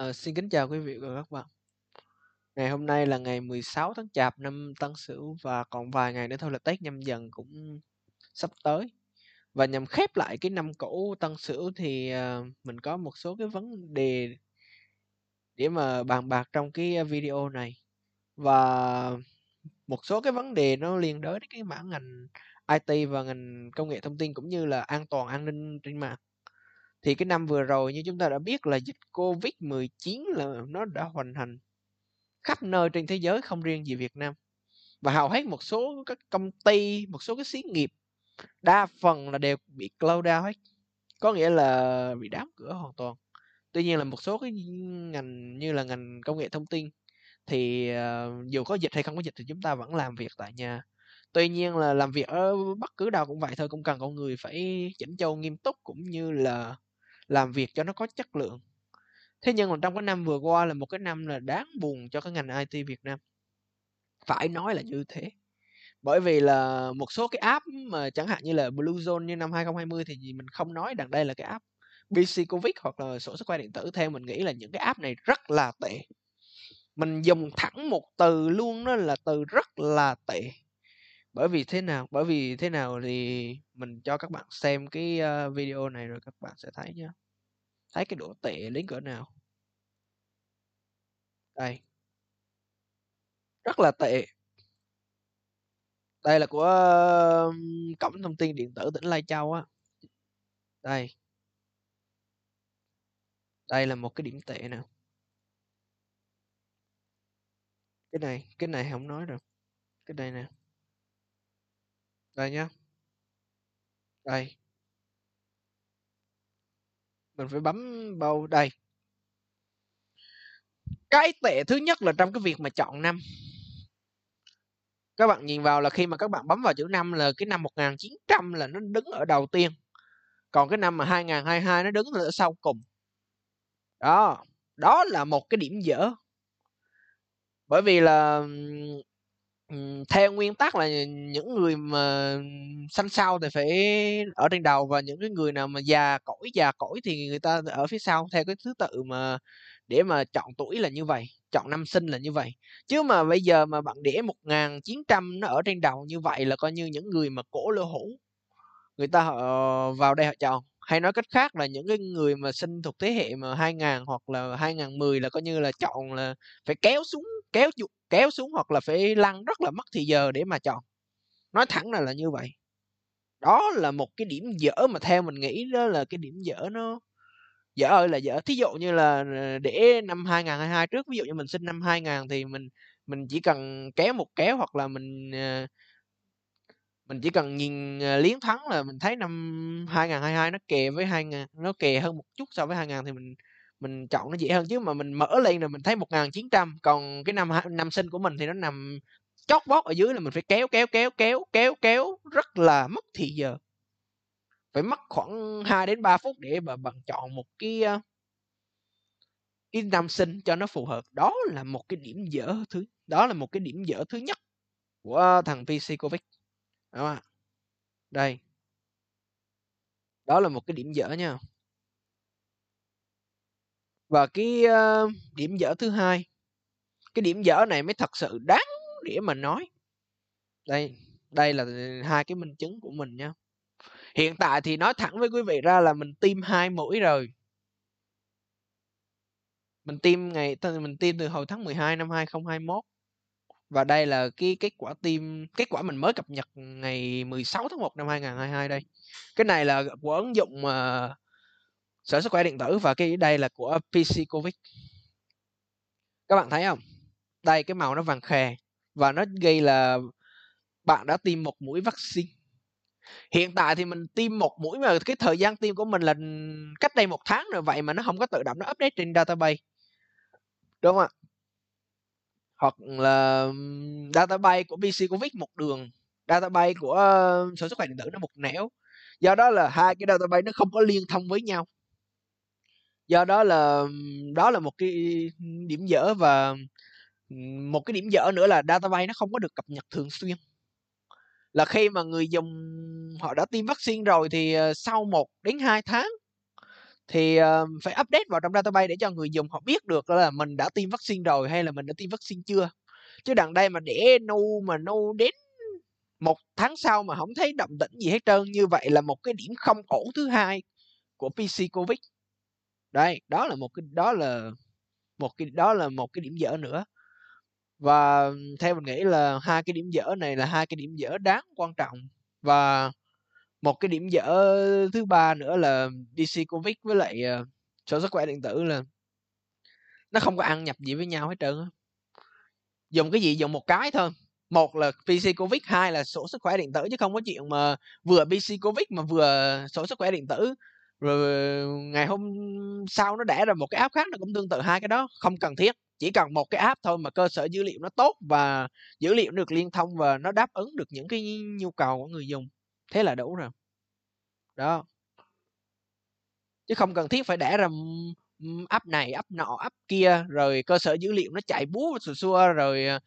Ờ, xin kính chào quý vị và các bạn. Ngày hôm nay là ngày 16 tháng Chạp năm Tân Sửu và còn vài ngày nữa thôi là Tết Nhâm Dần cũng sắp tới. Và nhằm khép lại cái năm cũ Tân Sửu thì ờ, mình có một số cái vấn đề để mà bàn bạc trong cái video này. Và một số cái vấn đề nó liên đới đến cái mảng ngành IT và ngành công nghệ thông tin cũng như là an toàn an ninh trên mạng thì cái năm vừa rồi như chúng ta đã biết là dịch Covid-19 là nó đã hoành hành khắp nơi trên thế giới không riêng gì Việt Nam. Và hầu hết một số các công ty, một số cái xí nghiệp đa phần là đều bị close down hết. Có nghĩa là bị đóng cửa hoàn toàn. Tuy nhiên là một số cái ngành như là ngành công nghệ thông tin thì uh, dù có dịch hay không có dịch thì chúng ta vẫn làm việc tại nhà tuy nhiên là làm việc ở bất cứ đâu cũng vậy thôi cũng cần con người phải chỉnh chu nghiêm túc cũng như là làm việc cho nó có chất lượng thế nhưng mà trong cái năm vừa qua là một cái năm là đáng buồn cho cái ngành IT Việt Nam phải nói là như thế bởi vì là một số cái app mà chẳng hạn như là Bluezone như năm 2020 thì mình không nói đằng đây là cái app BC Covid hoặc là sổ sức khỏe điện tử theo mình nghĩ là những cái app này rất là tệ mình dùng thẳng một từ luôn đó là từ rất là tệ bởi vì thế nào bởi vì thế nào thì mình cho các bạn xem cái ờ, video này rồi các bạn sẽ thấy nhá thấy cái độ tệ đến cỡ nào đây rất là tệ đây là của uh, cổng thông tin điện tử tỉnh lai châu á đây đây là một cái điểm tệ nè cái này cái này không nói rồi cái này nè đây nhé, Đây. Mình phải bấm bao đây. Cái tệ thứ nhất là trong cái việc mà chọn năm. Các bạn nhìn vào là khi mà các bạn bấm vào chữ năm là cái năm 1900 là nó đứng ở đầu tiên. Còn cái năm mà 2022 nó đứng ở sau cùng. Đó, đó là một cái điểm dở bởi vì là theo nguyên tắc là những người mà xanh sau thì phải ở trên đầu và những cái người nào mà già cỗi, già cỗi thì người ta ở phía sau theo cái thứ tự mà để mà chọn tuổi là như vậy, chọn năm sinh là như vậy. Chứ mà bây giờ mà bạn để trăm nó ở trên đầu như vậy là coi như những người mà cổ lô hủ, người ta họ vào đây họ chọn. Hay nói cách khác là những cái người mà sinh thuộc thế hệ mà 2000 hoặc là 2010 là coi như là chọn là phải kéo xuống kéo kéo xuống hoặc là phải lăn rất là mất thì giờ để mà chọn nói thẳng là là như vậy đó là một cái điểm dở mà theo mình nghĩ đó là cái điểm dở nó dở ơi là dở thí dụ như là ờ, để năm 2022 trước ví dụ như mình sinh năm 2000 thì mình mình chỉ cần kéo một kéo hoặc là mình ờ, mình chỉ cần nhìn ờ, liến thắng là mình thấy năm 2022 nó kề với hai nó kề hơn một chút so với 2000 thì mình mình chọn nó dễ hơn chứ mà mình mở lên rồi mình thấy 1900 còn cái năm năm sinh của mình thì nó nằm chót vót ở dưới là mình phải kéo kéo kéo kéo kéo kéo rất là mất thì giờ phải mất khoảng 2 đến 3 phút để mà bạn chọn một cái cái năm sinh cho nó phù hợp đó là một cái điểm dở thứ đó là một cái điểm dở thứ nhất của thằng PC Covid đó ạ đây đó là một cái điểm dở nha và cái, ơ, ờ, điểm dở thứ hai, cái điểm dở này mới thật sự đáng để mà nói. Đây, đây là hai cái minh chứng của mình nha. Hiện tại thì nói thẳng với quý vị ra là mình tiêm hai mũi rồi. Mình tiêm ngày mình tiêm từ hồi tháng 12 năm 2021. Và đây là cái kết quả tiêm, kết quả mình mới cập nhật ngày 16 tháng 1 năm 2022 đây. Cái này là của ứng dụng mà ờ, sở sức khỏe điện tử và cái đây là của PC Covid các bạn thấy không đây cái màu nó vàng khè và nó gây là bạn đã tiêm một mũi vaccine hiện tại thì mình tiêm một mũi mà cái thời gian tiêm của mình là cách đây một tháng rồi vậy mà nó không có tự động nó update trên database đúng không ạ hoặc là database của PC Covid một đường database của sở sức khỏe điện tử nó một nẻo do đó là hai cái database nó không có liên thông với nhau do đó là đó là một cái điểm dở và một cái điểm dở nữa là data bay nó không có được cập nhật thường xuyên là khi mà người dùng họ đã tiêm vaccine rồi thì ờ, sau 1 đến 2 tháng thì ờ, phải update vào trong data bay để cho người dùng họ biết được là mình đã tiêm vaccine rồi hay là mình đã tiêm vaccine chưa chứ đằng đây mà để nu mà nu đến một tháng sau mà không thấy động tĩnh gì hết trơn như vậy là một cái điểm không ổn thứ hai của PC Covid đấy đó là một cái đó là một cái đó là một cái điểm dở nữa và theo mình nghĩ là hai cái điểm dở này là hai cái điểm dở đáng quan trọng và một cái điểm dở thứ ba nữa là DC Covid với lại ờ, sổ sức khỏe điện tử là nó không có ăn nhập gì với nhau hết trơn á dùng cái gì dùng một cái thôi một là PC Covid hai là sổ sức khỏe điện tử chứ không có chuyện mà vừa PC Covid mà vừa sổ sức khỏe điện tử rồi ờ, ngày hôm sau nó đẻ ra một cái app khác nó cũng tương tự hai cái đó không cần thiết chỉ cần một cái app thôi mà cơ sở dữ liệu nó tốt và dữ liệu được liên thông và nó đáp ứng được những cái nhu cầu của người dùng thế là đủ rồi đó chứ không cần thiết phải đẻ ra app này app nọ app kia rồi cơ sở dữ liệu nó chạy búa sùa sùa rồi ờ,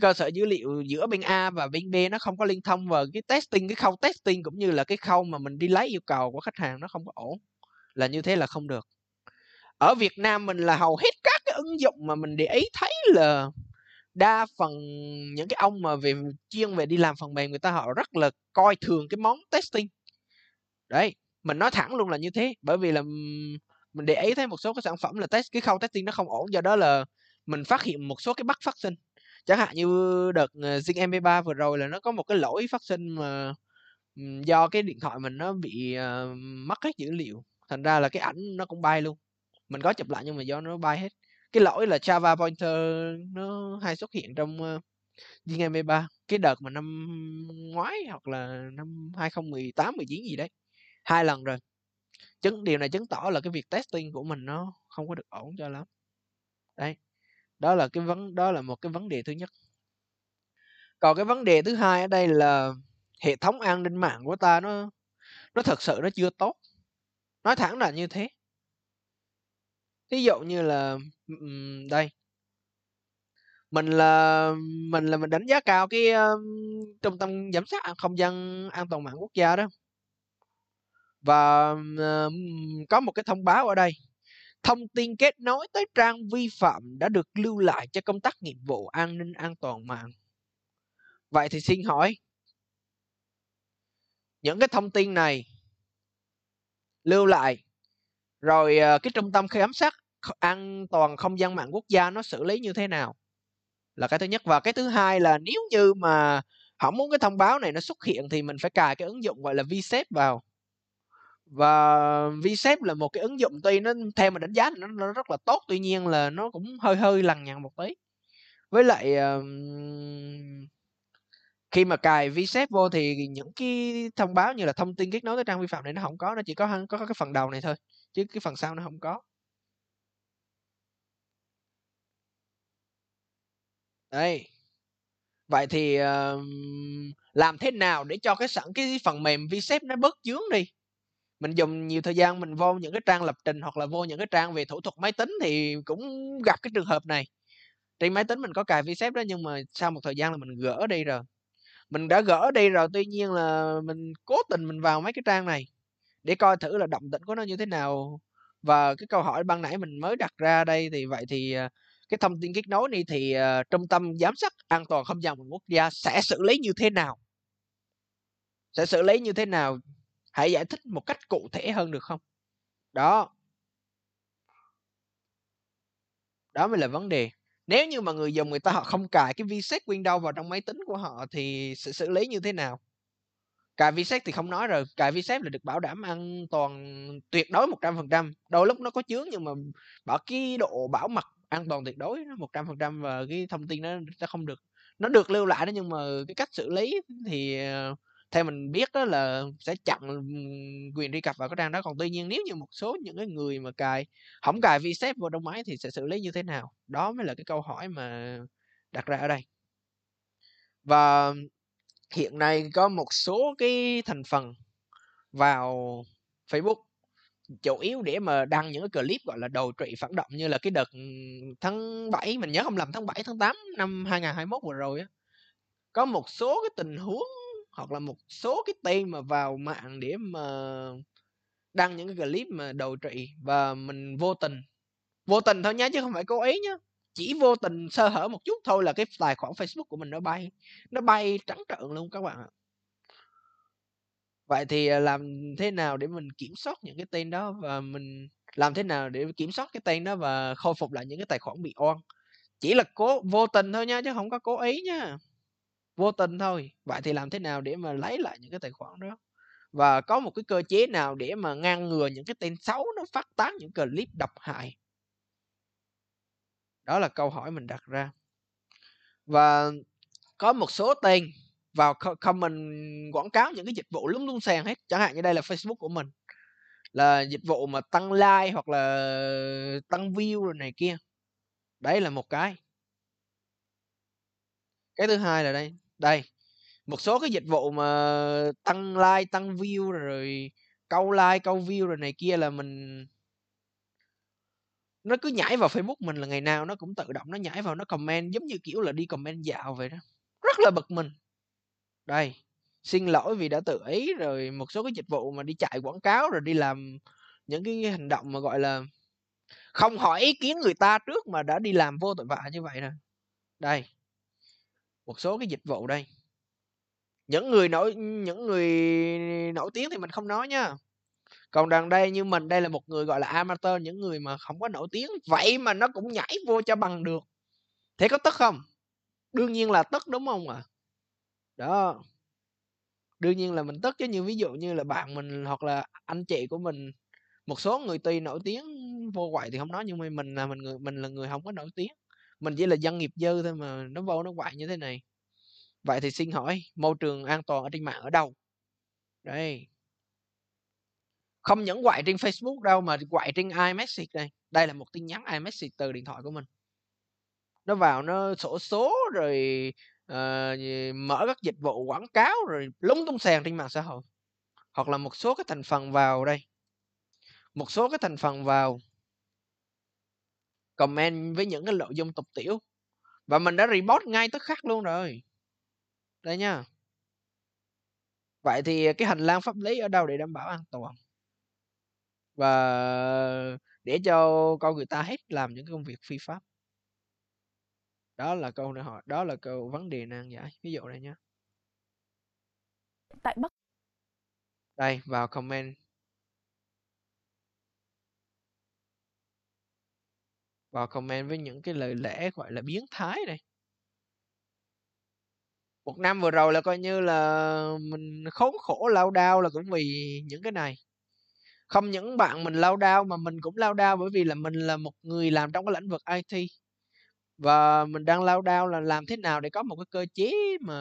cơ sở dữ liệu giữa bên A và bên B nó không có liên thông và cái testing cái khâu testing cũng như là cái khâu mà mình đi lấy yêu cầu của khách hàng nó không có ổn là như thế là không được ở Việt Nam mình là hầu hết các cái ứng dụng mà mình để ý thấy là đa phần những cái ông mà về chuyên về đi làm phần mềm người ta họ rất là coi thường cái món testing đấy mình nói thẳng luôn là như thế bởi vì là mình để ý thấy một số cái sản phẩm là test cái khâu testing nó không ổn do đó là mình phát hiện một số cái bắt phát sinh chẳng hạn như đợt ờ, Zing MP3 vừa rồi là nó có một cái lỗi phát sinh mà do cái điện thoại mình nó bị uh, mất hết dữ liệu thành ra là cái ảnh nó cũng bay luôn mình có chụp lại nhưng mà do nó bay hết cái lỗi là Java pointer nó hay xuất hiện trong uh, ờ, MP3 cái đợt mà năm ngoái hoặc là năm 2018 19 gì đấy hai lần rồi chứng điều này chứng tỏ là cái việc testing của mình nó không có được ổn cho lắm đấy đó là cái vấn đó là một cái vấn đề thứ nhất còn cái vấn đề thứ hai ở đây là hệ thống an ninh mạng của ta nó nó thật sự nó chưa tốt nói thẳng là như thế ví dụ như là đây mình là mình là mình đánh giá cao cái um, trung tâm giám sát không gian an toàn mạng quốc gia đó và um, có một cái thông báo ở đây Thông tin kết nối tới trang vi phạm đã được lưu lại cho công tác nghiệp vụ an ninh an toàn mạng. Vậy thì xin hỏi, những cái thông tin này lưu lại rồi ờ, cái trung tâm khám sát an toàn không gian mạng quốc gia nó xử lý như thế nào là cái thứ nhất và cái thứ hai là nếu như mà không muốn cái thông báo này nó xuất hiện thì mình phải cài cái ứng dụng gọi là vSafe vào và VSEP là một cái ứng dụng tuy nó theo mà đánh giá nó, nó rất là tốt tuy nhiên là nó cũng hơi hơi lằng nhằng một tí với lại uh, khi mà cài VSEP vô thì những cái thông báo như là thông tin kết nối tới trang vi phạm này nó không có nó chỉ có có cái phần đầu này thôi chứ cái phần sau nó không có đây vậy thì uh, làm thế nào để cho cái sẵn cái phần mềm VSEP nó bớt chướng đi mình dùng nhiều thời gian mình vô những cái trang lập trình hoặc là vô những cái trang về thủ thuật máy tính thì cũng gặp cái trường hợp này trên máy tính mình có cài VSEP đó nhưng mà sau một thời gian là mình gỡ đi rồi mình đã gỡ đi rồi tuy nhiên là mình cố tình mình vào mấy cái trang này để coi thử là động tĩnh của nó như thế nào và cái câu hỏi ban nãy mình mới đặt ra đây thì vậy thì à, cái thông tin kết nối này thì uh, trung tâm giám sát an toàn không gian của quốc gia sẽ xử lý như thế nào sẽ xử lý như thế nào hãy giải thích một cách cụ thể hơn được không đó đó mới là vấn đề nếu như mà người dùng người ta họ không cài cái vsec windows vào trong máy tính của họ thì sẽ xử lý như thế nào cài vsec thì không nói rồi cài vsec là được bảo đảm an toàn tuyệt đối 100% đôi lúc nó có chướng nhưng mà bảo cái độ bảo mật an toàn tuyệt đối nó 100% và cái thông tin nó sẽ không được nó được lưu lại đó nhưng mà cái cách xử lý thì ờ, theo mình biết đó là sẽ chặn quyền truy cập vào cái trang đó còn tuy nhiên nếu như một số những cái người mà cài không cài vsep vào trong máy thì sẽ xử lý như thế nào đó mới là cái câu hỏi mà đặt ra ở đây và hiện nay có một số cái thành phần vào facebook chủ yếu để mà đăng những cái clip gọi là đầu trị phản động như là cái đợt tháng 7 mình nhớ không lầm tháng 7 tháng 8 năm 2021 vừa rồi á có một số cái tình huống hoặc là một số cái tên mà vào mạng để mà đăng những cái clip mà đầu trị và mình vô tình vô tình thôi nhá chứ không phải cố ý nhá chỉ vô tình sơ hở một chút thôi là cái tài khoản Facebook của mình nó bay nó bay trắng trợn luôn các bạn ạ vậy thì à, làm thế nào để mình kiểm soát những cái tên đó và mình làm thế nào để kiểm soát cái tên đó và khôi phục lại những cái tài khoản bị oan chỉ là cố vô tình thôi nha chứ không có cố ý nha vô tình thôi vậy thì làm thế nào để mà lấy lại những cái tài khoản đó và có một cái cơ chế nào để mà ngăn ngừa những cái tên xấu nó phát tán những clip độc hại đó là câu hỏi mình đặt ra và có một số tên vào comment quảng cáo những cái dịch vụ lúng lúng sàn hết chẳng hạn như đây là Facebook của mình là dịch vụ mà tăng like hoặc là tăng view rồi này kia đấy là một cái cái thứ hai là đây đây một số cái dịch vụ mà tăng like tăng view rồi câu like câu view rồi này kia là mình nó cứ nhảy vào facebook mình là ngày nào nó cũng tự động nó nhảy vào nó comment giống như kiểu là đi comment dạo vậy đó rất là bực mình đây xin lỗi vì đã tự ý rồi một số cái dịch vụ mà đi chạy quảng cáo rồi đi làm những cái hành động mà gọi là không hỏi ý kiến người ta trước mà đã đi làm vô tội vạ như vậy nè đây một số cái dịch vụ đây những người nổi những người nổi tiếng thì mình không nói nha còn đằng đây như mình đây là một người gọi là amateur những người mà không có nổi tiếng vậy mà nó cũng nhảy vô cho bằng được thế có tức không đương nhiên là tức đúng không ạ à? đó đương nhiên là mình tức chứ như ví dụ như là bạn mình hoặc là anh chị của mình một số người tuy nổi tiếng vô quậy thì không nói nhưng mà mình là mình người mình là người không có nổi tiếng mình chỉ là dân nghiệp dư thôi mà nó vô nó quậy như thế này vậy thì xin hỏi môi trường an toàn ở trên mạng ở đâu đây không những quậy trên Facebook đâu mà quậy trên iMessage này đây là một tin nhắn iMessage từ điện thoại của mình nó vào nó sổ số rồi uh, mở các dịch vụ quảng cáo rồi lúng tung sàn trên mạng xã hội hoặc là một số cái thành phần vào đây một số cái thành phần vào comment với những cái nội dung tục tiểu và mình đã report ngay tức khắc luôn rồi đây nha vậy thì cái hành lang pháp lý ở đâu để đảm bảo an toàn và để cho con người ta hết làm những công việc phi pháp đó là câu này hỏi đó là câu vấn đề nan giải ví dụ này nhé tại bắc đây vào comment và comment với những cái lời lẽ gọi là biến thái này một năm vừa rồi là coi như là mình khốn khổ lao đao là cũng vì những cái này không những bạn mình lao đao mà mình cũng lao đao bởi vì là mình là một người làm trong cái lĩnh vực IT và mình đang lao đao là làm thế nào để có một cái cơ chế mà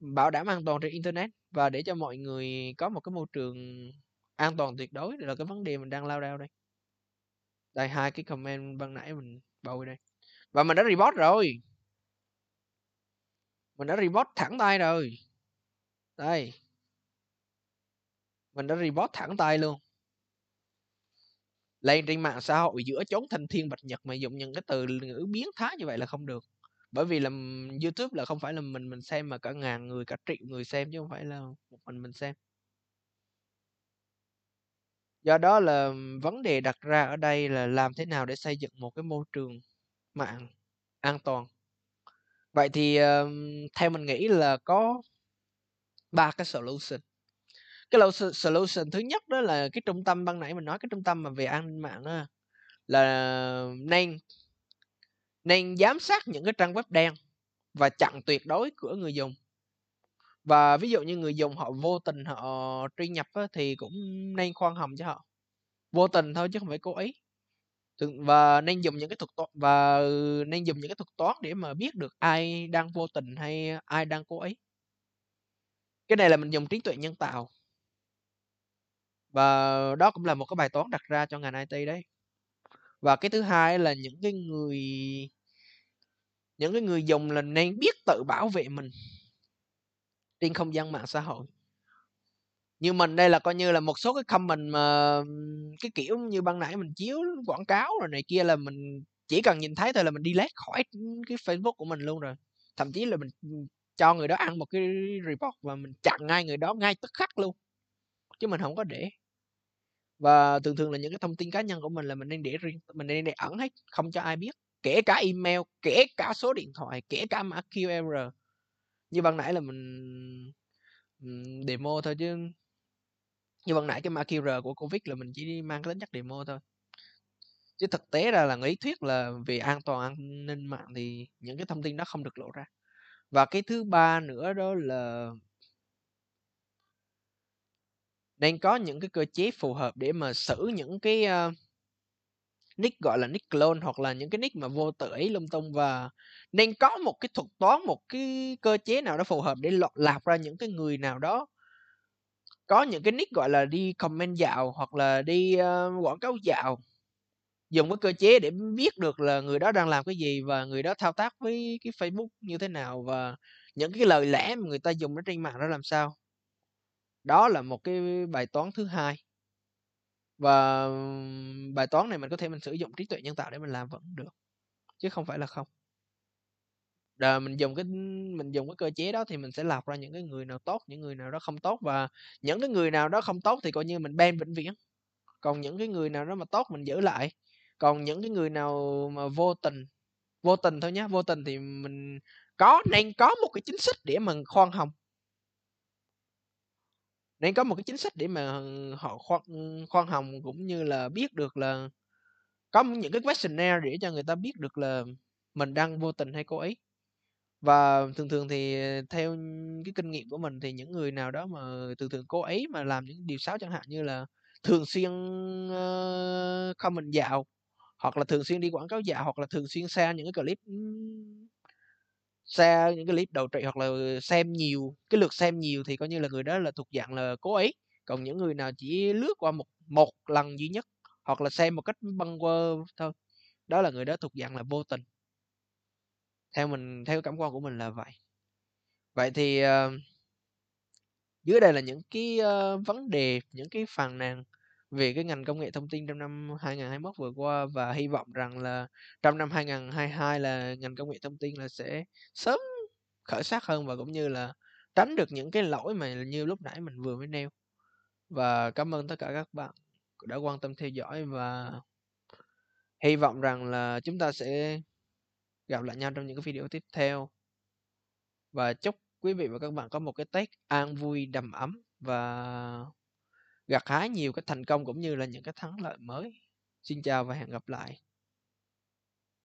bảo đảm an toàn trên internet và để cho mọi người có một cái môi trường an toàn tuyệt đối là cái vấn đề mình đang lao đao đây đây hai cái comment ban nãy mình bôi đây và mình đã report rồi mình đã report thẳng tay rồi đây mình đã report thẳng tay luôn lên trên mạng xã hội giữa chốn thanh thiên bạch nhật mà dùng những cái từ ngữ biến thái như vậy là không được bởi vì là youtube là không phải là mình mình xem mà cả ngàn người cả triệu người xem chứ không phải là một mình mình xem Do đó là vấn đề đặt ra ở đây là làm thế nào để xây dựng một cái môi trường mạng an toàn. Vậy thì theo mình nghĩ là có ba cái solution. Cái solution thứ nhất đó là cái trung tâm ban nãy mình nói cái trung tâm mà về an ninh mạng đó, là nên nên giám sát những cái trang web đen và chặn tuyệt đối của người dùng và ví dụ như người dùng họ vô tình họ truy nhập á, thì cũng nên khoan hồng cho họ vô tình thôi chứ không phải cố ý và nên dùng những cái thuật toán và nên dùng những cái thuật toán để mà biết được ai đang vô tình hay ai đang cố ý cái này là mình dùng trí tuệ nhân tạo và đó cũng là một cái bài toán đặt ra cho ngành IT đấy và cái thứ hai là những cái người những cái người dùng là nên biết tự bảo vệ mình trên không gian mạng xã hội như mình đây là coi như là một số cái comment mà cái kiểu như ban nãy mình chiếu quảng cáo rồi này kia là mình chỉ cần nhìn thấy thôi là mình đi lét khỏi cái facebook của mình luôn rồi thậm chí là mình cho người đó ăn một cái report và mình chặn ngay người đó ngay tức khắc luôn chứ mình không có để và thường thường là những cái thông tin cá nhân của mình là mình nên để riêng mình nên để ẩn hết không cho ai biết kể cả email kể cả số điện thoại kể cả mã qr như ban nãy là mình demo thôi chứ như ban nãy cái mã QR của Covid là mình chỉ mang tính chất demo thôi chứ thực tế ra là lý thuyết là về an toàn an ninh mạng thì những cái thông tin đó không được lộ ra và cái thứ ba nữa đó là nên có những cái cơ chế phù hợp để mà xử những cái uh, nick gọi là nick clone hoặc là những cái nick mà vô tự ý lung tung và nên có một cái thuật toán một cái cơ chế nào đó phù hợp để lọt lạp ra những cái người nào đó có những cái nick gọi là đi comment dạo hoặc là đi uh, quảng cáo dạo dùng cái cơ chế để biết được là người đó đang làm cái gì và người đó thao tác với cái Facebook như thế nào và những cái lời lẽ mà người ta dùng ở trên mạng đó làm sao đó là một cái bài toán thứ hai và bài toán này mình có thể mình sử dụng trí tuệ nhân tạo để mình làm vẫn được chứ không phải là không là mình dùng cái mình dùng cái cơ chế đó thì mình sẽ lọc ra những cái người nào tốt những người nào đó không tốt và những cái người nào đó không tốt thì coi như mình ban vĩnh viễn còn những cái người nào đó mà tốt mình giữ lại còn những cái người nào mà vô tình vô tình thôi nhé vô tình thì mình có nên có một cái chính sách để mà khoan hồng nên có một cái chính sách để mà họ khoan khoan hồng cũng như là biết được là có những cái questionnaire để cho người ta biết được là mình đang vô tình hay cố ý và thường thường thì theo cái kinh nghiệm của mình thì những người nào đó mà thường thường cố ý mà làm những điều xấu chẳng hạn như là thường xuyên uh, comment dạo hoặc là thường xuyên đi quảng cáo dạo hoặc là thường xuyên xem những cái clip share những cái clip đầu trị hoặc là xem nhiều cái lượt xem nhiều thì coi như là người đó là thuộc dạng là cố ý còn những người nào chỉ lướt qua một một lần duy nhất hoặc là xem một cách băng qua thôi đó là người đó thuộc dạng là vô tình theo mình theo cảm quan của mình là vậy vậy thì uh, dưới đây là những cái uh, vấn đề những cái phàn nàn về cái ngành công nghệ thông tin trong năm 2021 vừa qua và hy vọng rằng là trong năm 2022 là ngành công nghệ thông tin là sẽ sớm khởi sắc hơn và cũng như là tránh được những cái lỗi mà như lúc nãy mình vừa mới nêu và cảm ơn tất cả các bạn đã quan tâm theo dõi và hy vọng rằng là chúng ta sẽ gặp lại nhau trong những cái video tiếp theo và chúc quý vị và các bạn có một cái Tết an vui đầm ấm và gặt hái nhiều cái thành công cũng như là những cái thắng lợi mới xin chào và hẹn gặp lại